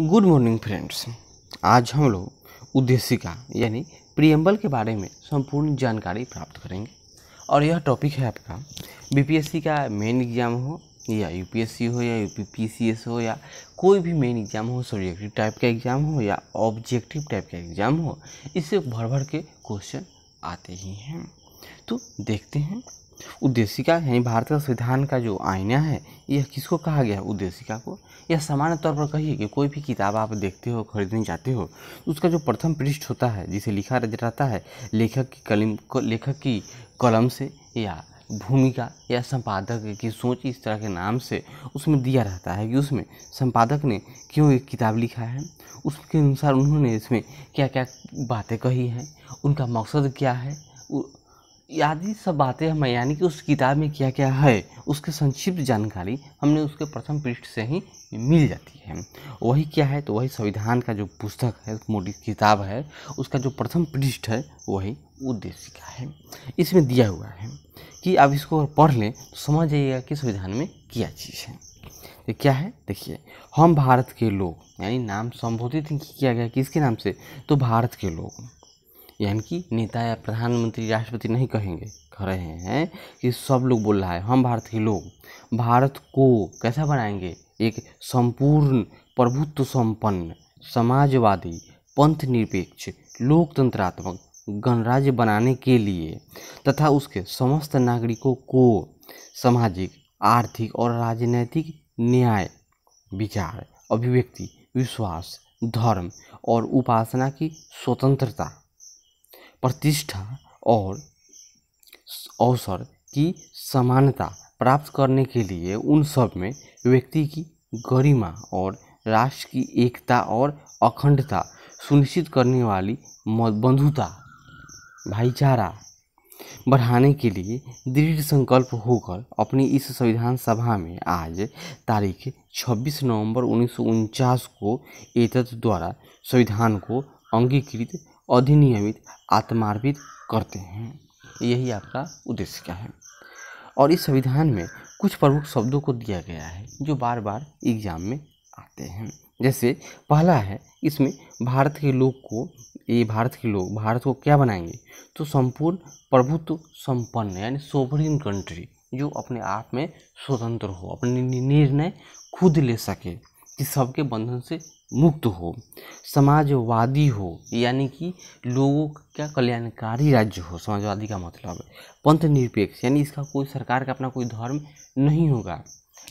good morning friends आज हम लोग उद्देशिका यानी प्रियम्बल के बारे में संपूर्ण जानकारी प्राप्त करेंगे और यह टॉपिक है आपका बीपीएससी का मेन एग्ज़ाम हो या यूपीएससी हो या यू हो या कोई भी मेन एग्ज़ाम हो सब्जेक्टिव टाइप का एग्ज़ाम हो या ऑब्जेक्टिव टाइप का एग्ज़ाम हो इससे भर भर के क्वेश्चन आते ही हैं तो देखते हैं उद्देशिका यानी भारत का संविधान का जो आईना है यह किसको कहा गया है उद्देशिका को या सामान्य तौर पर कहिए कि कोई भी किताब आप देखते हो खरीदने जाते हो तो उसका जो प्रथम पृष्ठ होता है जिसे लिखा रहता है लेखक की कलम लेखक की कलम से या भूमिका या संपादक की सोच इस तरह के नाम से उसमें दिया रहता है कि उसमें संपादक ने क्यों एक किताब लिखा है उसके अनुसार उन्होंने इसमें क्या क्या बातें कही हैं उनका मकसद क्या है आदि सब बातें हमें यानी कि उस किताब में क्या क्या है उसके संक्षिप्त जानकारी हमने उसके प्रथम पृष्ठ से ही मिल जाती है वही क्या है तो वही संविधान का जो पुस्तक है मोटी किताब है उसका जो प्रथम पृष्ठ है वही उद्देश्य का है इसमें दिया हुआ है कि आप इसको पढ़ लें तो समझ जाइएगा कि संविधान में क्या चीज़ है तो क्या है देखिए हम भारत के लोग यानी नाम संबोधित किया गया किसके नाम से तो भारत के लोग यानी कि नेता या प्रधानमंत्री राष्ट्रपति नहीं कहेंगे कह रहे हैं कि सब लोग बोल रहा है हम भारत के लोग भारत को कैसा बनाएंगे एक संपूर्ण प्रभुत्व संपन्न समाजवादी पंथ निरपेक्ष लोकतंत्रात्मक गणराज्य बनाने के लिए तथा उसके समस्त नागरिकों को सामाजिक आर्थिक और राजनैतिक न्याय विचार अभिव्यक्ति विश्वास धर्म और उपासना की स्वतंत्रता प्रतिष्ठा और अवसर की समानता प्राप्त करने के लिए उन सब में व्यक्ति की गरिमा और राष्ट्र की एकता और अखंडता सुनिश्चित करने वाली बंधुता भाईचारा बढ़ाने के लिए दृढ़ संकल्प होकर अपनी इस संविधान सभा में आज तारीख 26 नवंबर उन्नीस को एतत द्वारा संविधान को अंगीकृत अधिनियमित आत्मार्पित करते हैं यही आपका उद्देश्य क्या है और इस संविधान में कुछ प्रमुख शब्दों को दिया गया है जो बार बार एग्जाम में आते हैं जैसे पहला है इसमें भारत के लोग को ये भारत के लोग भारत को क्या बनाएंगे तो संपूर्ण प्रभुत्व संपन्न यानी सोवरिन कंट्री जो अपने आप में स्वतंत्र हो अपने निर्णय खुद ले सके कि सबके बंधन से मुक्त हो समाजवादी हो यानी कि लोगों का कल्याणकारी राज्य हो समाजवादी का मतलब है पंथ निरपेक्ष यानी इसका कोई सरकार का अपना कोई धर्म नहीं होगा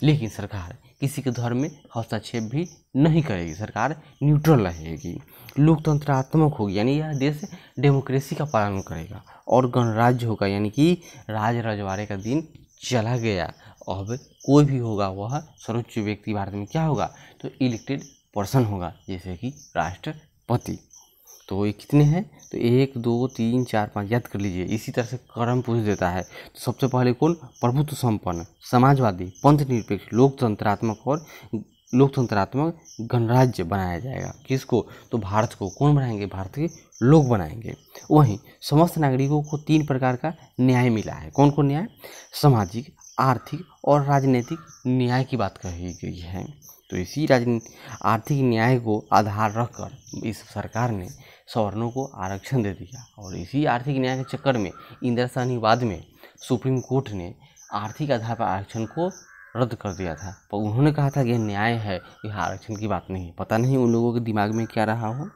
लेकिन सरकार किसी के धर्म में हस्तक्षेप भी नहीं करेगी सरकार न्यूट्रल रहेगी लोकतंत्रात्मक होगी यानी यह देश डेमोक्रेसी का पालन करेगा और गणराज्य होगा यानी कि राज रजवाड़े का दिन चला गया अब कोई भी होगा वह सर्वोच्च व्यक्ति भारत में क्या होगा तो इलेक्टेड पर्सन होगा जैसे कि राष्ट्रपति तो ये कितने हैं तो एक दो तीन चार पाँच याद कर लीजिए इसी तरह से कर्म पूछ देता है तो सबसे पहले कौन प्रभुत्व संपन्न समाजवादी पंथ निरपेक्ष लोकतंत्रात्मक और लोकतंत्रात्मक गणराज्य बनाया जाएगा किसको तो भारत को कौन बनाएंगे भारत के लोग बनाएंगे वहीं समस्त नागरिकों को तीन प्रकार का न्याय मिला है कौन कौन न्याय सामाजिक आर्थिक और राजनीतिक न्याय की बात कही गई है तो इसी राज आर्थिक न्याय को आधार रखकर इस सरकार ने सवर्णों को आरक्षण दे दिया और इसी आर्थिक न्याय के चक्कर में इंदिरा सहनी बाद में सुप्रीम कोर्ट ने आर्थिक आधार पर आरक्षण को रद्द कर दिया था पर उन्होंने कहा था कि यह न्याय है यह आरक्षण की बात नहीं पता नहीं उन लोगों के दिमाग में क्या रहा हो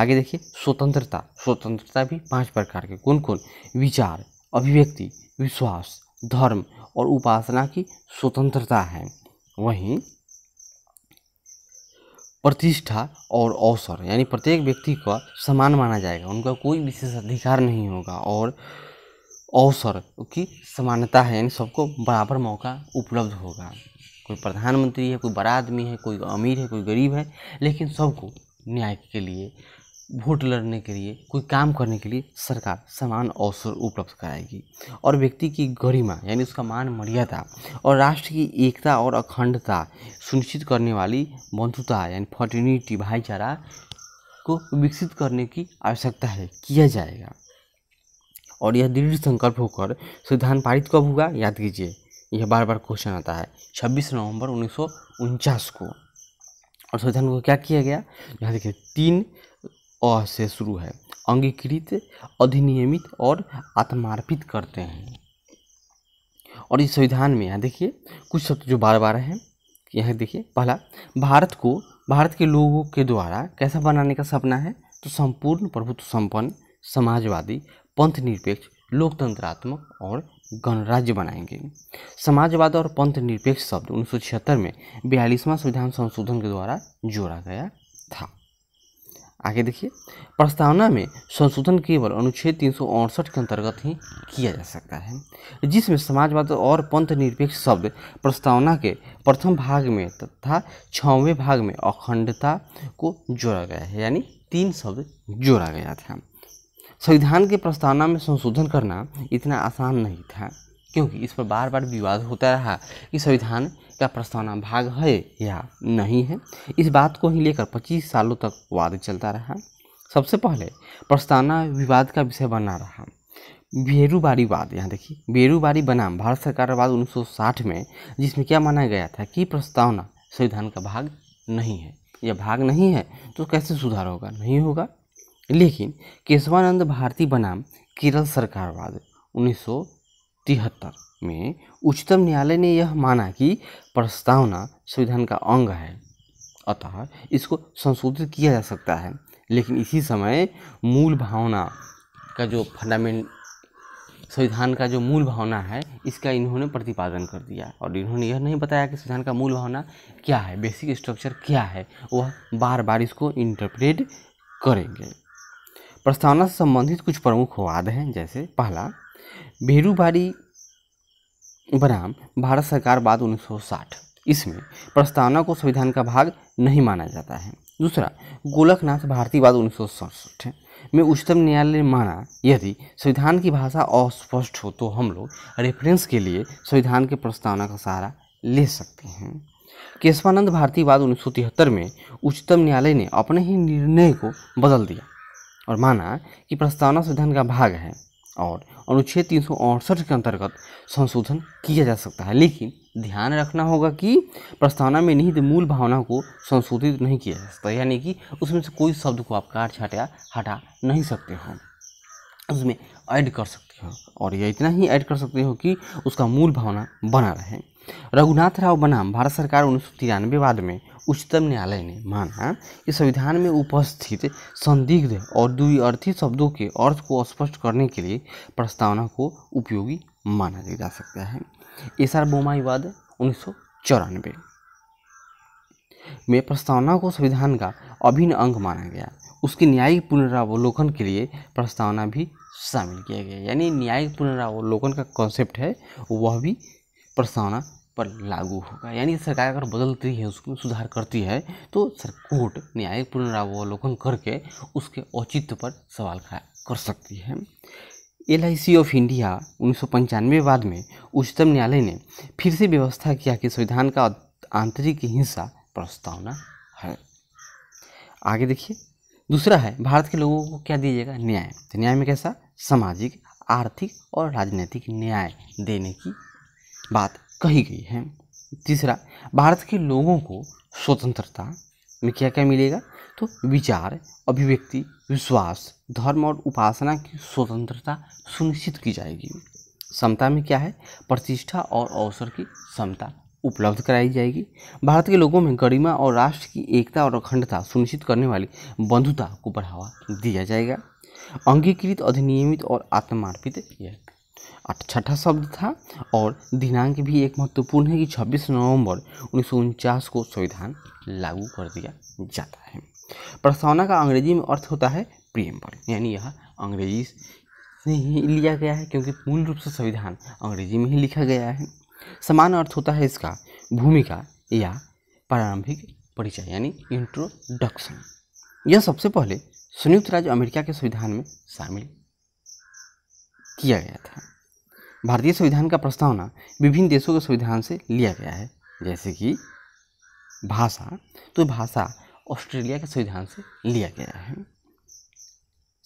आगे देखिए स्वतंत्रता स्वतंत्रता भी पांच प्रकार के कौन कौन विचार अभिव्यक्ति विश्वास धर्म और उपासना की स्वतंत्रता है वहीं प्रतिष्ठा और अवसर यानी प्रत्येक व्यक्ति का समान माना जाएगा उनका कोई विशेष अधिकार नहीं होगा और अवसर की समानता है यानी सबको बराबर मौका उपलब्ध होगा कोई प्रधानमंत्री है कोई बड़ा आदमी है कोई अमीर है कोई गरीब है लेकिन सबको न्याय के लिए वोट लड़ने के लिए कोई काम करने के लिए सरकार समान अवसर उपलब्ध कराएगी और व्यक्ति की गरिमा यानी उसका मान मर्यादा और राष्ट्र की एकता और अखंडता सुनिश्चित करने वाली बंधुता यानी फर्टिनिटी भाईचारा को विकसित करने की आवश्यकता है किया जाएगा और यह दृढ़ संकल्प होकर संविधान पारित कब होगा याद कीजिए यह बार बार क्वेश्चन आता है छब्बीस नवंबर उन्नीस को और संविधान को क्या किया गया यहाँ देखिए तीन अ से शुरू है अंगीकृत अधिनियमित और आत्मार्पित करते हैं और इस संविधान में यहाँ देखिए कुछ शब्द जो बार बार हैं यहाँ देखिए पहला भारत को भारत के लोगों के द्वारा कैसा बनाने का सपना है तो संपूर्ण प्रभुत्व संपन्न समाजवादी पंथ निरपेक्ष लोकतंत्रात्मक और गणराज्य बनाएंगे समाजवाद और पंथ निरपेक्ष शब्द उन्नीस में बयालीसवां संविधान संशोधन के द्वारा जोड़ा गया था आगे देखिए प्रस्तावना में संशोधन केवल अनुच्छेद तीन के अंतर्गत ही किया जा सकता है जिसमें समाजवाद और पंथ निरपेक्ष शब्द प्रस्तावना के प्रथम भाग में तथा छवें भाग में अखंडता को जोड़ा गया है यानी तीन शब्द जोड़ा गया था संविधान के प्रस्तावना में संशोधन करना इतना आसान नहीं था क्योंकि इस पर बार बार विवाद होता रहा कि संविधान का प्रस्तावना भाग है या नहीं है इस बात को ही लेकर 25 सालों तक वाद चलता रहा सबसे पहले प्रस्तावना विवाद का विषय बना रहा बेरूबारी वाद यहाँ देखिए बेरूबारी बनाम भारत सरकार वाद 1960 में जिसमें क्या माना गया था कि प्रस्तावना संविधान का भाग नहीं है या भाग नहीं है तो कैसे सुधार होगा नहीं होगा लेकिन केशवानंद भारती बनाम केरल सरकारवाद उन्नीस तिहत्तर में उच्चतम न्यायालय ने यह माना कि प्रस्तावना संविधान का अंग है अतः इसको संशोधित किया जा सकता है लेकिन इसी समय मूल भावना का जो फंडामेंट संविधान का जो मूल भावना है इसका इन्होंने प्रतिपादन कर दिया और इन्होंने यह नहीं बताया कि संविधान का मूल भावना क्या है बेसिक स्ट्रक्चर क्या है वह बार बार इसको इंटरप्रेट करेंगे प्रस्तावना से संबंधित कुछ प्रमुख वाद हैं जैसे पहला भेरूभारी बनाम भारत सरकार बाद 1960 इसमें प्रस्तावना को संविधान का भाग नहीं माना जाता है दूसरा गोलकनाथ भारतीय बाद उन्नीस में उच्चतम न्यायालय ने माना यदि संविधान की भाषा अस्पष्ट हो तो हम लोग रेफरेंस के लिए संविधान के प्रस्तावना का सहारा ले सकते हैं केशवानंद भारतीय बाद उन्नीस में उच्चतम न्यायालय ने अपने ही निर्णय को बदल दिया और माना कि प्रस्तावना संविधान का भाग है और अनुच्छेद तीन के अंतर्गत संशोधन किया जा सकता है लेकिन ध्यान रखना होगा कि प्रस्तावना में निहित मूल भावना को संशोधित नहीं किया जा सकता यानी कि उसमें से कोई शब्द को आप काट या हटा नहीं सकते हो उसमें ऐड कर सकते हो और यह इतना ही ऐड कर सकते हो कि उसका मूल भावना बना रहे रघुनाथ राव बनाम भारत सरकार उन्नीस बाद में उच्चतम न्यायालय ने माना कि संविधान में उपस्थित संदिग्ध और द्विअर्थी शब्दों के अर्थ को स्पष्ट करने के लिए प्रस्तावना को उपयोगी माना जा सकता है एस आर बोमाईवाद उन्नीस में प्रस्तावना को संविधान का अभिन्न अंग माना गया उसके न्यायिक पुनरावलोकन के लिए प्रस्तावना भी शामिल किया गया यानी न्यायिक पुनरावलोकन का कॉन्सेप्ट है वह भी प्रस्तावना पर लागू होगा यानी सरकार अगर बदलती है उसमें सुधार करती है तो सर कोर्ट न्यायिक पुनरावलोकन करके उसके औचित्य पर सवाल खड़ा कर सकती है एल ऑफ इंडिया उन्नीस बाद में उच्चतम न्यायालय ने फिर से व्यवस्था किया कि संविधान का आंतरिक हिंसा प्रस्तावना है आगे देखिए दूसरा है भारत के लोगों को क्या दीजिएगा न्याय तो न्याय में कैसा सामाजिक आर्थिक और राजनीतिक न्याय देने की बात कही गई है तीसरा भारत के लोगों को स्वतंत्रता में क्या क्या मिलेगा तो विचार अभिव्यक्ति विश्वास धर्म और उपासना की स्वतंत्रता सुनिश्चित की जाएगी समता में क्या है प्रतिष्ठा और अवसर की समता उपलब्ध कराई जाएगी भारत के लोगों में गरिमा और राष्ट्र की एकता और अखंडता सुनिश्चित करने वाली बंधुता को बढ़ावा दिया जाएगा अंगीकृत अधिनियमित और आत्मार्पित यह आठ छठा शब्द था और दिनांक भी एक महत्वपूर्ण है कि 26 नवंबर उन्नीस को संविधान लागू कर दिया जाता है प्रस्तावना का अंग्रेजी में अर्थ होता है प्रियम्बल यानी यह अंग्रेजी से ही लिया गया है क्योंकि पूर्ण रूप से संविधान अंग्रेजी में ही लिखा गया है समान अर्थ होता है इसका भूमिका या प्रारंभिक परिचय यानी इंट्रोडक्शन यह सबसे पहले संयुक्त राज्य अमेरिका के संविधान में शामिल किया गया था भारतीय संविधान का प्रस्तावना विभिन्न देशों के संविधान से लिया गया है जैसे कि भाषा तो भाषा ऑस्ट्रेलिया के संविधान से लिया गया है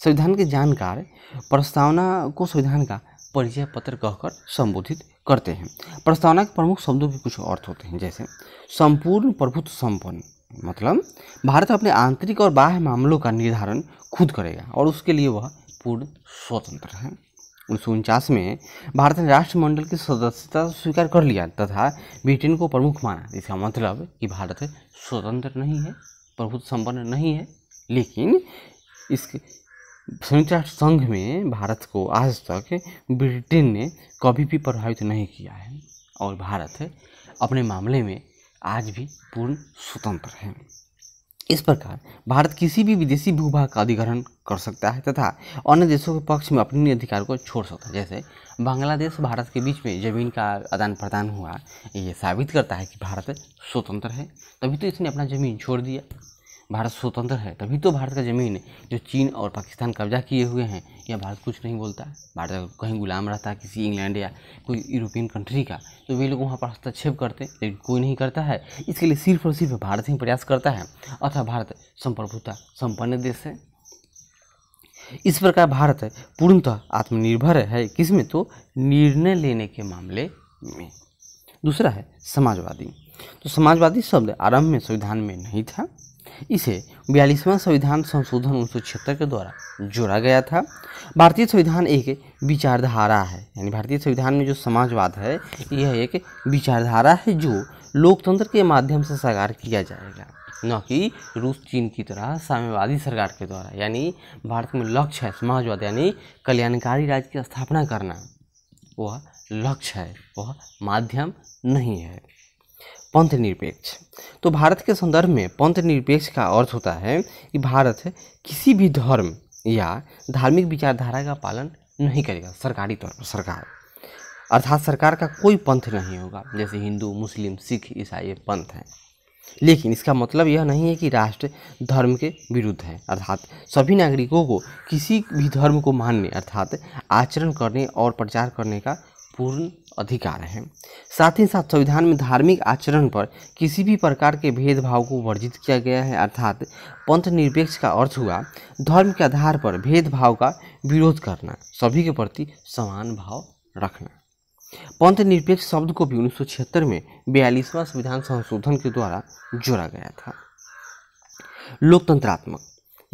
संविधान के जानकार प्रस्तावना को संविधान का परिचय पत्र कहकर संबोधित करते हैं प्रस्तावना के प्रमुख शब्दों के कुछ अर्थ होते हैं जैसे संपूर्ण प्रभुत्व संपन्न मतलब भारत अपने आंतरिक और बाह्य मामलों का निर्धारण खुद करेगा और उसके लिए वह पूर्ण स्वतंत्र है उन्नीस में भारत ने राष्ट्रमंडल की सदस्यता स्वीकार कर लिया तथा ब्रिटेन को प्रमुख माना इसका मतलब कि भारत स्वतंत्र नहीं है प्रभुत्व संपन्न नहीं है लेकिन इस संयुक्त राष्ट्र संघ में भारत को आज तक ब्रिटेन ने कभी भी प्रभावित नहीं किया है और भारत अपने मामले में आज भी पूर्ण स्वतंत्र है इस प्रकार भारत किसी भी विदेशी भूभाग का अधिग्रहण कर सकता है तथा अन्य देशों के पक्ष में अपने अधिकार को छोड़ सकता है जैसे बांग्लादेश भारत के बीच में ज़मीन का आदान प्रदान हुआ ये साबित करता है कि भारत स्वतंत्र है तभी तो इसने अपना ज़मीन छोड़ दिया भारत स्वतंत्र है तभी तो भारत का ज़मीन जो चीन और पाकिस्तान कब्जा किए हुए हैं या भारत कुछ नहीं बोलता है भारत कहीं गुलाम रहता है किसी इंग्लैंड या कोई यूरोपियन कंट्री का तो वे लोग वहाँ पर हस्तक्षेप करते लेकिन कोई नहीं करता है इसके लिए सिर्फ और सिर्फ भारत ही प्रयास करता है अथवा भारत संप्रभुता संपन्न देश है इस प्रकार भारत पूर्णतः आत्मनिर्भर है किसमें तो निर्णय लेने के मामले में दूसरा है समाजवादी तो समाजवादी शब्द आरंभ में संविधान में नहीं था इसे बयालीसवां संविधान संशोधन उन्नीस के द्वारा जोड़ा गया था भारतीय संविधान एक विचारधारा है यानी भारतीय संविधान में जो समाजवाद है यह एक विचारधारा है जो लोकतंत्र के माध्यम से साकार किया जाएगा न कि रूस चीन की तरह साम्यवादी सरकार के द्वारा यानी भारत में लक्ष्य है समाजवाद यानी कल्याणकारी राज्य की स्थापना करना वह लक्ष्य है वह माध्यम नहीं है पंथ निरपेक्ष तो भारत के संदर्भ में पंथ निरपेक्ष का अर्थ होता है कि भारत किसी भी धर्म या धार्मिक विचारधारा का पालन नहीं करेगा सरकारी तौर पर सरकार अर्थात सरकार का कोई पंथ नहीं होगा जैसे हिंदू मुस्लिम सिख ईसाई पंथ हैं लेकिन इसका मतलब यह नहीं है कि राष्ट्र धर्म के विरुद्ध है अर्थात सभी नागरिकों को किसी भी धर्म को मानने अर्थात आचरण करने और प्रचार करने का पूर्ण अधिकार हैं साथ ही साथ संविधान में धार्मिक आचरण पर किसी भी प्रकार के भेदभाव को वर्जित किया गया है अर्थात पंथ निरपेक्ष का अर्थ हुआ धर्म के आधार पर भेदभाव का विरोध करना सभी के प्रति समान भाव रखना पंथ निरपेक्ष शब्द को भी उन्नीस में बयालीसवां संविधान संशोधन के द्वारा जोड़ा गया था लोकतंत्रात्मक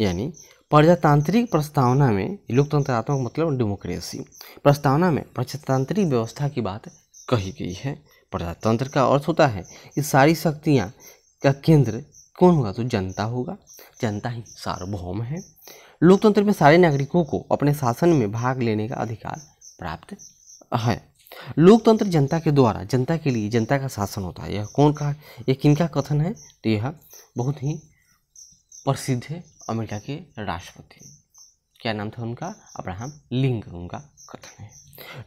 यानी प्रजातांत्रिक प्रस्तावना में लोकतंत्रात्मक मतलब डेमोक्रेसी प्रस्तावना में प्रजातांत्रिक व्यवस्था की बात कही गई है प्रजातंत्र का अर्थ होता है कि सारी शक्तियाँ का केंद्र कौन होगा तो जनता होगा जनता ही सार्वभौम है लोकतंत्र में सारे नागरिकों को अपने शासन में भाग लेने का अधिकार प्राप्त है लोकतंत्र जनता के द्वारा जनता के लिए जनता का शासन होता है यह कौन का यह किन का कथन है तो यह बहुत ही प्रसिद्ध है अमेरिका के राष्ट्रपति क्या नाम था उनका अब्राहम लिंकन उनका कथन है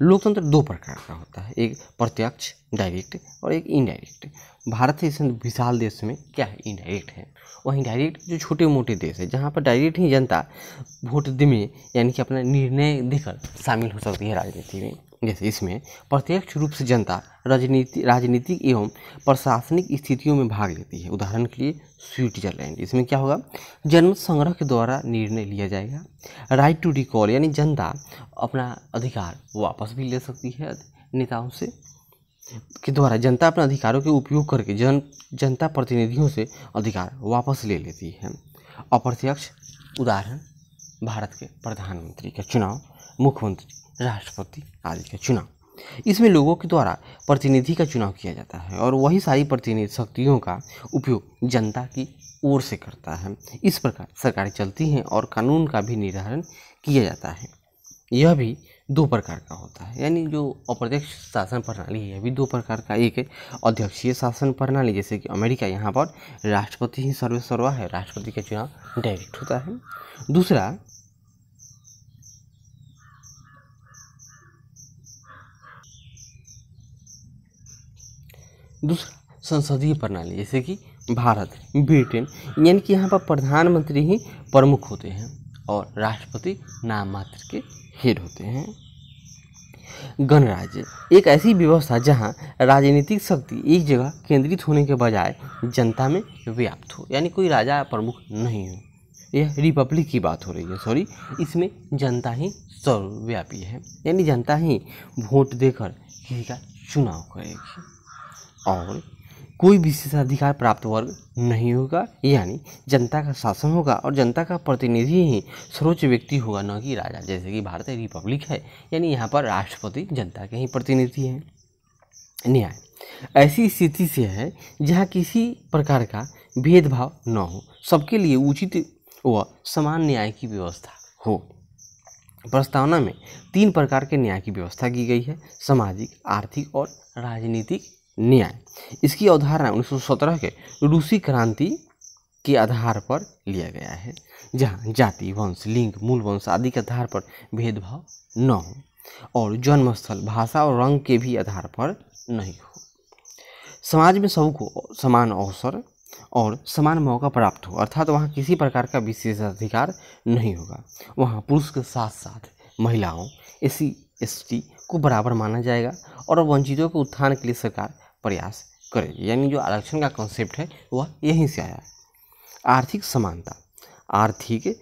लोकतंत्र दो प्रकार का होता है एक प्रत्यक्ष डायरेक्ट और एक इनडायरेक्ट भारत इस विशाल देश में क्या है इनडायरेक्ट है वहीं डायरेक्ट जो छोटे मोटे देश है जहाँ पर डायरेक्ट ही जनता वोट में यानी कि अपना निर्णय देकर शामिल हो सकती है राजनीति में जैसे इसमें प्रत्यक्ष रूप से जनता राजनीति राजनीतिक एवं प्रशासनिक स्थितियों में भाग लेती है उदाहरण के लिए स्विट्जरलैंड इसमें क्या होगा जनमत संग्रह के द्वारा निर्णय लिया जाएगा राइट टू रिकॉल यानी जनता अपना अधिकार वापस भी ले सकती है नेताओं से के द्वारा जनता अपने अधिकारों के उपयोग करके जन जनता प्रतिनिधियों से अधिकार वापस ले लेती है अप्रत्यक्ष उदाहरण भारत के प्रधानमंत्री का चुनाव मुख्यमंत्री राष्ट्रपति आदि का चुनाव इसमें लोगों के द्वारा प्रतिनिधि का चुनाव किया जाता है और वही सारी प्रतिनिधि शक्तियों का उपयोग जनता की ओर से करता है इस प्रकार सरकारें चलती हैं और कानून का भी निर्धारण किया जाता है यह भी दो प्रकार का होता है यानी जो अप्रत्यक्ष शासन प्रणाली है यह भी दो प्रकार का एक अध्यक्षीय शासन प्रणाली जैसे कि अमेरिका यहाँ पर राष्ट्रपति ही सर्वेसर्वा है राष्ट्रपति का चुनाव डायरेक्ट होता है दूसरा दूसरा संसदीय प्रणाली जैसे कि भारत ब्रिटेन यानी कि यहाँ पर प्रधानमंत्री ही प्रमुख होते हैं और राष्ट्रपति नाम मात्र के हेड होते हैं गणराज्य एक ऐसी व्यवस्था जहाँ राजनीतिक शक्ति एक जगह केंद्रित होने के बजाय जनता में व्याप्त हो यानी कोई राजा प्रमुख नहीं हो यह रिपब्लिक की बात हो रही है सॉरी इसमें जनता ही सर्वव्यापी है यानी जनता ही वोट देकर किसी का चुनाव करेगी और कोई विशेषाधिकार प्राप्त वर्ग नहीं होगा यानी जनता का शासन होगा और जनता का प्रतिनिधि ही सर्वोच्च व्यक्ति होगा न कि राजा जैसे कि भारत रिपब्लिक है यानी यहाँ पर राष्ट्रपति जनता के ही प्रतिनिधि हैं न्याय ऐसी स्थिति से है जहाँ किसी प्रकार का भेदभाव न हो सबके लिए उचित व समान न्याय की व्यवस्था हो प्रस्तावना में तीन प्रकार के न्याय की व्यवस्था की गई है सामाजिक आर्थिक और राजनीतिक न्याय इसकी अवधारणा 1917 के रूसी क्रांति के आधार पर लिया गया है जहाँ जाति वंश लिंग मूल वंश आदि के आधार पर भेदभाव न हो और जन्मस्थल भाषा और रंग के भी आधार पर नहीं हो समाज में सबको समान अवसर और समान मौका प्राप्त हो अर्थात तो वहाँ किसी प्रकार का विशेषाधिकार नहीं होगा वहाँ पुरुष के साथ साथ महिलाओं एस सी एस टी को बराबर माना जाएगा और वंचितों के उत्थान के लिए सरकार प्रयास करेगी यानी जो आरक्षण का कॉन्सेप्ट है वह यहीं से आया आर्थिक समानता आर्थिक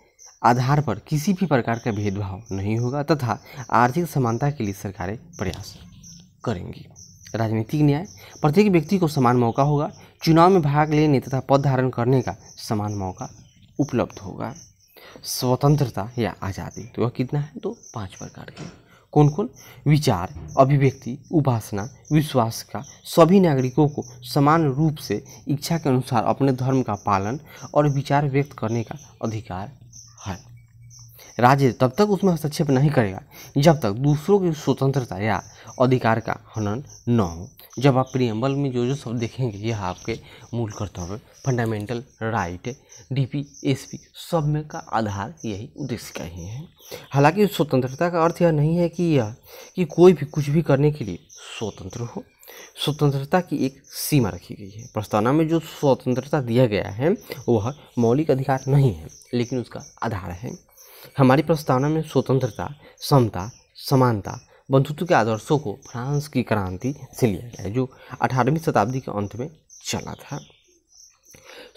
आधार पर किसी भी प्रकार का भेदभाव नहीं होगा तथा आर्थिक समानता के लिए सरकारें प्रयास करेंगी राजनीतिक न्याय प्रत्येक व्यक्ति को समान मौका होगा चुनाव में भाग लेने तथा पद धारण करने का समान मौका उपलब्ध होगा स्वतंत्रता या आज़ादी तो वह कितना है तो पांच प्रकार के कौन कौन विचार अभिव्यक्ति उपासना विश्वास का सभी नागरिकों को समान रूप से इच्छा के अनुसार अपने धर्म का पालन और विचार व्यक्त करने का अधिकार है राज्य तब तक उसमें हस्तक्षेप नहीं करेगा जब तक दूसरों की स्वतंत्रता या अधिकार का हनन न हो जब आप प्रियम्बल में जो जो सब देखेंगे यह आपके मूल कर्तव्य fundamental right D P S P सब में का आधार यही उद्देश्य का ही है हालांकि स्वतंत्रता का अर्थ यह नहीं है कि यह कि कोई भी कुछ भी करने के लिए स्वतंत्र हो स्वतंत्रता की एक सीमा रखी गई है प्रस्तावना में जो स्वतंत्रता दिया गया है वह मौलिक अधिकार नहीं है लेकिन उसका आधार है हमारी प्रस्तावना में स्वतंत्रता समता समानता बंधुत्व के आदर्शों को फ्रांस की क्रांति से लिया गया है जो अठारहवीं शताब्दी के अंत में चला था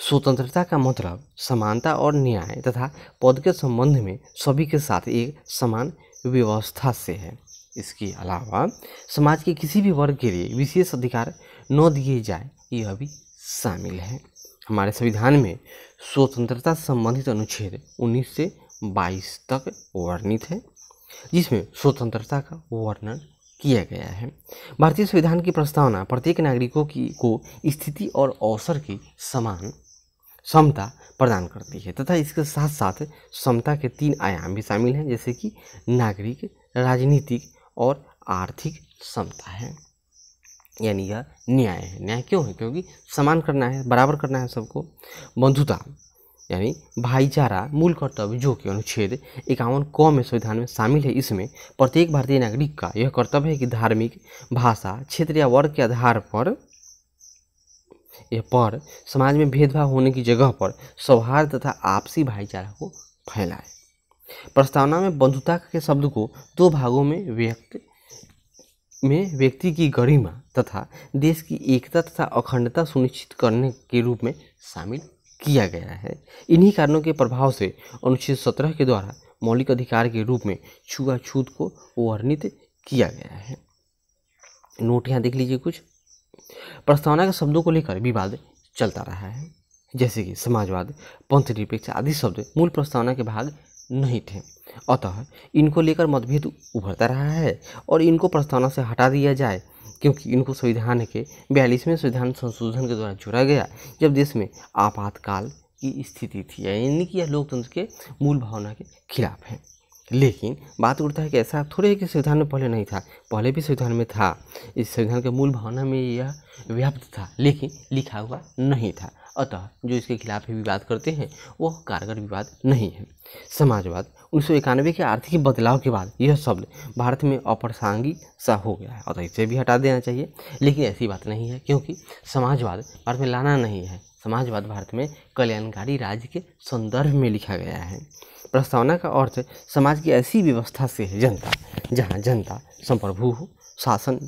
स्वतंत्रता का मतलब समानता और न्याय तथा पद के संबंध में सभी के साथ एक समान व्यवस्था से है इसके अलावा समाज के किसी भी वर्ग के लिए विशेष अधिकार न दिए जाए यह भी शामिल है हमारे संविधान में स्वतंत्रता संबंधित अनुच्छेद 19 से 22 तक वर्णित है जिसमें स्वतंत्रता का वर्णन किया गया है भारतीय संविधान की प्रस्तावना प्रत्येक नागरिकों की को स्थिति और अवसर की समान समता प्रदान करती है तथा इसके साथ साथ समता के तीन आयाम भी शामिल हैं जैसे कि नागरिक राजनीतिक और आर्थिक समता है यानी यह न्याय है न्याय क्यों है क्योंकि समान करना है बराबर करना है सबको बंधुता यानी भाईचारा मूल कर्तव्य जो कि अनुच्छेद इक्यावन क में संविधान में शामिल है इसमें प्रत्येक भारतीय नागरिक का यह कर्तव्य है कि धार्मिक भाषा क्षेत्र या वर्ग के आधार पर यह पर समाज में भेदभाव होने की जगह पर सौहार्द तथा आपसी भाईचारा को फैलाए प्रस्तावना में बंधुता के शब्द को दो भागों में व्यक्त में व्यक्ति की गरिमा तथा देश की एकता तथा अखंडता सुनिश्चित करने के रूप में शामिल किया गया है इन्हीं कारणों के प्रभाव से अनुच्छेद सत्रह के द्वारा मौलिक अधिकार के रूप में छुआछूत को वर्णित किया गया है नोट यहाँ देख लीजिए कुछ प्रस्तावना के शब्दों को लेकर विवाद चलता रहा है जैसे कि समाजवाद पंथ निरपेक्ष आदि शब्द मूल प्रस्तावना के भाग नहीं थे अतः इनको लेकर मतभेद उभरता रहा है और इनको प्रस्तावना से हटा दिया जाए क्योंकि इनको संविधान के बयालीसवें संविधान संशोधन के द्वारा जोड़ा गया जब देश में आपातकाल की स्थिति थी यानी कि यह लोकतंत्र के मूल भावना के खिलाफ है लेकिन बात उठता है कि ऐसा थोड़े है कि संविधान में पहले नहीं था पहले भी संविधान में था इस संविधान के मूल भावना में यह व्याप्त था लेकिन लिखा हुआ नहीं था अतः जो इसके खिलाफ भी विवाद करते हैं वह कारगर विवाद नहीं है समाजवाद उन्नीस सौ इक्यानवे के आर्थिक बदलाव के बाद यह शब्द भारत में अप्रासंगिक सा हो गया है अतः इसे भी हटा देना चाहिए लेकिन ऐसी बात नहीं है क्योंकि समाजवाद भारत में लाना नहीं है समाजवाद भारत में कल्याणकारी राज्य के संदर्भ में लिखा गया है प्रस्तावना का अर्थ समाज की ऐसी व्यवस्था से है जनता जहाँ जनता संप्रभु हो शासन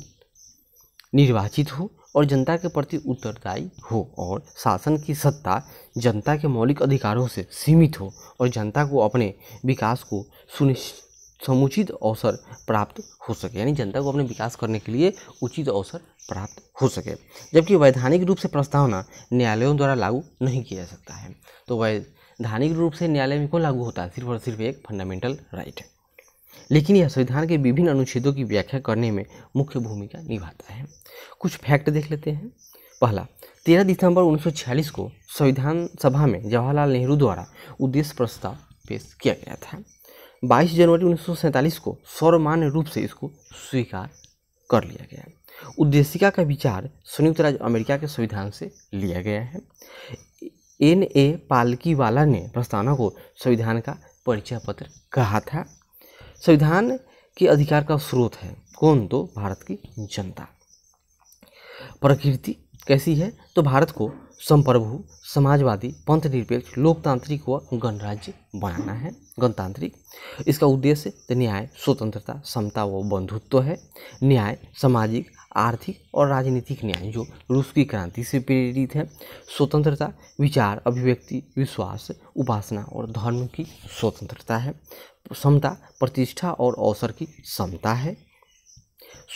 निर्वाचित हो और जनता के प्रति उत्तरदायी हो और शासन की सत्ता जनता के मौलिक अधिकारों से सीमित हो और जनता को अपने विकास को सुनिश्चित समुचित अवसर प्राप्त हो सके यानी जनता को अपने विकास करने के लिए उचित अवसर प्राप्त हो सके जबकि वैधानिक रूप से प्रस्तावना न्यायालयों द्वारा लागू नहीं किया जा सकता है तो वैधानिक रूप से न्यायालय में को लागू होता है सिर्फ और सिर्फ एक फंडामेंटल राइट है लेकिन यह संविधान के विभिन्न अनुच्छेदों की व्याख्या करने में मुख्य भूमिका निभाता है कुछ फैक्ट देख लेते हैं पहला 13 दिसंबर 1946 को संविधान सभा में जवाहरलाल नेहरू द्वारा उद्देश्य प्रस्ताव पेश किया गया था 22 जनवरी उन्नीस को सर्वमान्य रूप से इसको स्वीकार कर लिया गया उद्देशिका का विचार संयुक्त राज्य अमेरिका के संविधान से लिया गया है एन ए पालकीवाला ने प्रस्तावना को संविधान का परिचय पत्र कहा था संविधान के अधिकार का स्रोत है कौन तो भारत की जनता प्रकृति कैसी है तो भारत को संप्रभु समाजवादी पंथ निरपेक्ष लोकतांत्रिक व गणराज्य बनाना है गणतांत्रिक इसका उद्देश्य न्याय स्वतंत्रता समता व बंधुत्व है न्याय सामाजिक आर्थिक और राजनीतिक न्याय जो रूस की क्रांति से प्रेरित है स्वतंत्रता विचार अभिव्यक्ति विश्वास उपासना और धर्म की स्वतंत्रता है समता प्रतिष्ठा और अवसर की समता है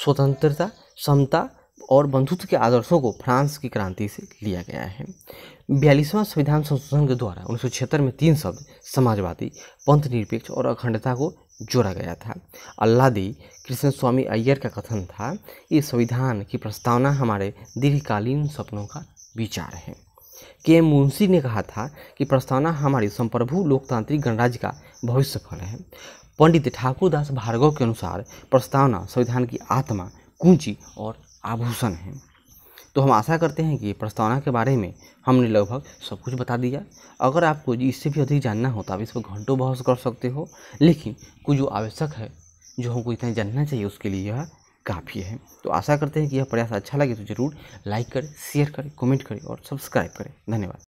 स्वतंत्रता समता और बंधुत्व के आदर्शों को फ्रांस की क्रांति से लिया गया है बयालीसवां संविधान संशोधन के द्वारा उन्नीस में तीन शब्द समाजवादी पंथ निरपेक्ष और अखंडता को जोड़ा गया था अल्लादी कृष्ण स्वामी अय्यर का कथन था ये संविधान की प्रस्तावना हमारे दीर्घकालीन सपनों का विचार है के एम मुंशी ने कहा था कि प्रस्तावना हमारी संप्रभु लोकतांत्रिक गणराज्य का भविष्य फल है पंडित ठाकुरदास भार्गव के अनुसार प्रस्तावना संविधान की आत्मा कुंजी और आभूषण है तो हम आशा करते हैं कि प्रस्तावना के बारे में हमने लगभग सब कुछ बता दिया अगर आपको इससे भी अधिक जानना हो तो आप इस पर घंटों बहस कर सकते हो लेकिन कुछ जो आवश्यक है जो हमको इतना जानना चाहिए उसके लिए यह काफ़ी है तो आशा करते हैं कि यह प्रयास अच्छा लगे तो ज़रूर लाइक करें शेयर करें कमेंट करें और सब्सक्राइब करें धन्यवाद